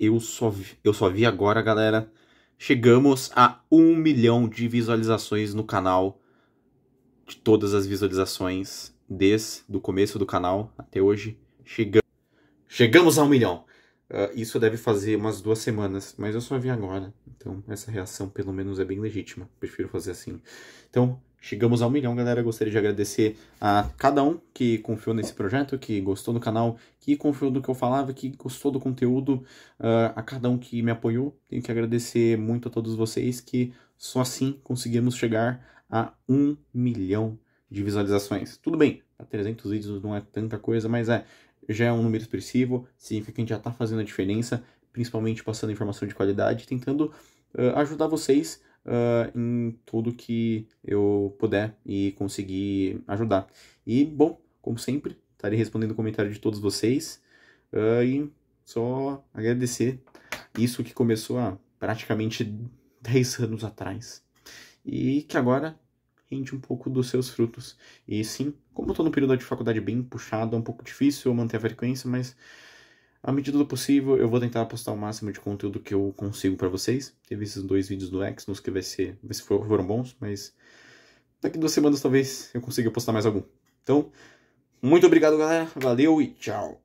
Eu só, vi, eu só vi agora, galera. Chegamos a um milhão de visualizações no canal. De todas as visualizações desde o começo do canal até hoje. Chegamos, chegamos a um milhão. Uh, isso deve fazer umas duas semanas, mas eu só vi agora. Então, essa reação, pelo menos, é bem legítima. Prefiro fazer assim. Então, chegamos ao milhão, galera. Gostaria de agradecer a cada um que confiou nesse projeto, que gostou do canal, que confiou no que eu falava, que gostou do conteúdo, uh, a cada um que me apoiou. Tenho que agradecer muito a todos vocês que só assim conseguimos chegar a um milhão de visualizações. Tudo bem, a 300 vídeos não é tanta coisa, mas é já é um número expressivo, significa que a gente já está fazendo a diferença, principalmente passando informação de qualidade, tentando uh, ajudar vocês uh, em tudo que eu puder e conseguir ajudar. E, bom, como sempre, estarei respondendo o comentário de todos vocês uh, e só agradecer isso que começou há praticamente 10 anos atrás e que agora rende um pouco dos seus frutos. E sim, como eu estou no período de faculdade bem puxado, é um pouco difícil manter a frequência, mas à medida do possível, eu vou tentar postar o máximo de conteúdo que eu consigo para vocês. Teve esses dois vídeos do Exynos que vai ser, vai se foram bons, mas daqui duas semanas talvez eu consiga postar mais algum. Então, muito obrigado, galera. Valeu e tchau.